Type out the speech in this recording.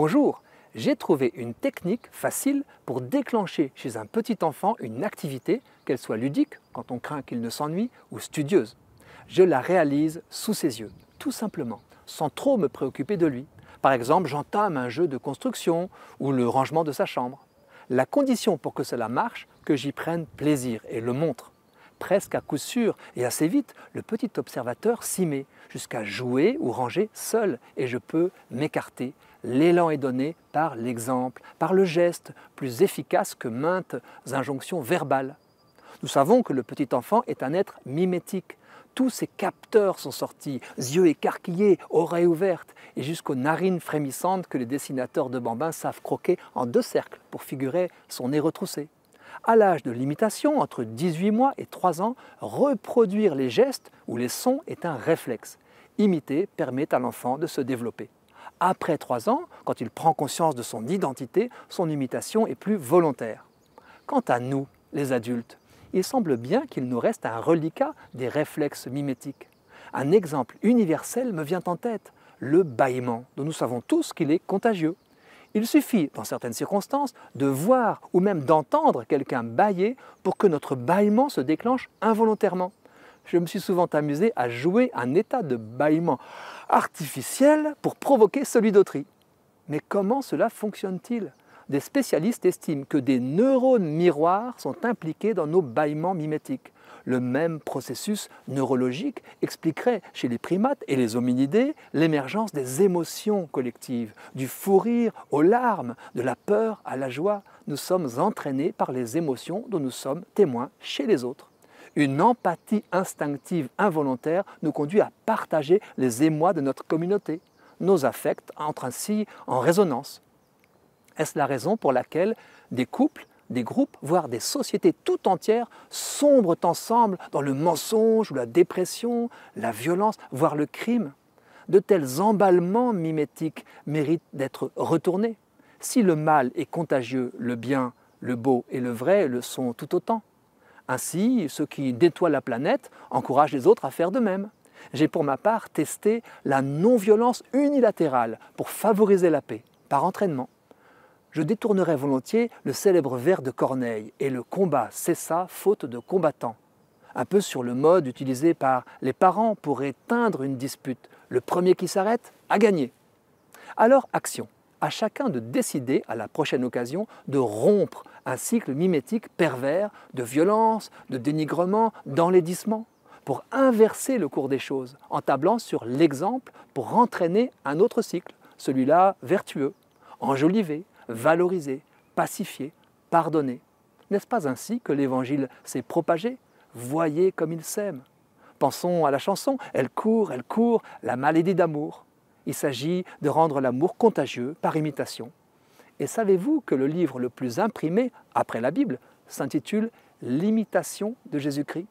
Bonjour, j'ai trouvé une technique facile pour déclencher chez un petit enfant une activité, qu'elle soit ludique quand on craint qu'il ne s'ennuie ou studieuse. Je la réalise sous ses yeux, tout simplement, sans trop me préoccuper de lui. Par exemple, j'entame un jeu de construction ou le rangement de sa chambre. La condition pour que cela marche, que j'y prenne plaisir et le montre presque à coup sûr, et assez vite, le petit observateur s'y met, jusqu'à jouer ou ranger seul, et je peux m'écarter. L'élan est donné par l'exemple, par le geste, plus efficace que maintes injonctions verbales. Nous savons que le petit enfant est un être mimétique. Tous ses capteurs sont sortis, yeux écarquillés, oreilles ouvertes, et jusqu'aux narines frémissantes que les dessinateurs de bambins savent croquer en deux cercles pour figurer son nez retroussé à l'âge de l'imitation, entre 18 mois et 3 ans, reproduire les gestes ou les sons est un réflexe. Imiter permet à l'enfant de se développer. Après 3 ans, quand il prend conscience de son identité, son imitation est plus volontaire. Quant à nous, les adultes, il semble bien qu'il nous reste un reliquat des réflexes mimétiques. Un exemple universel me vient en tête, le bâillement, dont nous savons tous qu'il est contagieux. Il suffit, dans certaines circonstances, de voir ou même d'entendre quelqu'un bâiller pour que notre bâillement se déclenche involontairement. Je me suis souvent amusé à jouer un état de bâillement artificiel pour provoquer celui d'autrui. Mais comment cela fonctionne-t-il Des spécialistes estiment que des neurones miroirs sont impliqués dans nos bâillements mimétiques le même processus neurologique expliquerait chez les primates et les hominidés l'émergence des émotions collectives, du fou rire aux larmes, de la peur à la joie. Nous sommes entraînés par les émotions dont nous sommes témoins chez les autres. Une empathie instinctive involontaire nous conduit à partager les émois de notre communauté. Nos affects entrent ainsi en résonance. Est-ce la raison pour laquelle des couples des groupes, voire des sociétés tout entières sombrent ensemble dans le mensonge ou la dépression, la violence, voire le crime. De tels emballements mimétiques méritent d'être retournés. Si le mal est contagieux, le bien, le beau et le vrai le sont tout autant. Ainsi, ceux qui détoient la planète encouragent les autres à faire de même. J'ai pour ma part testé la non-violence unilatérale pour favoriser la paix, par entraînement je détournerais volontiers le célèbre vers de Corneille et le combat cessa faute de combattants. Un peu sur le mode utilisé par les parents pour éteindre une dispute. Le premier qui s'arrête a gagné. Alors, action. À chacun de décider à la prochaine occasion de rompre un cycle mimétique pervers de violence, de dénigrement, d'enlaidissement, pour inverser le cours des choses, en tablant sur l'exemple pour entraîner un autre cycle, celui-là vertueux, enjolivé, valoriser, pacifier, pardonner. N'est-ce pas ainsi que l'Évangile s'est propagé Voyez comme il s'aime. Pensons à la chanson Elle court, elle court, la maladie d'amour. Il s'agit de rendre l'amour contagieux par imitation. Et savez-vous que le livre le plus imprimé après la Bible s'intitule L'imitation de Jésus-Christ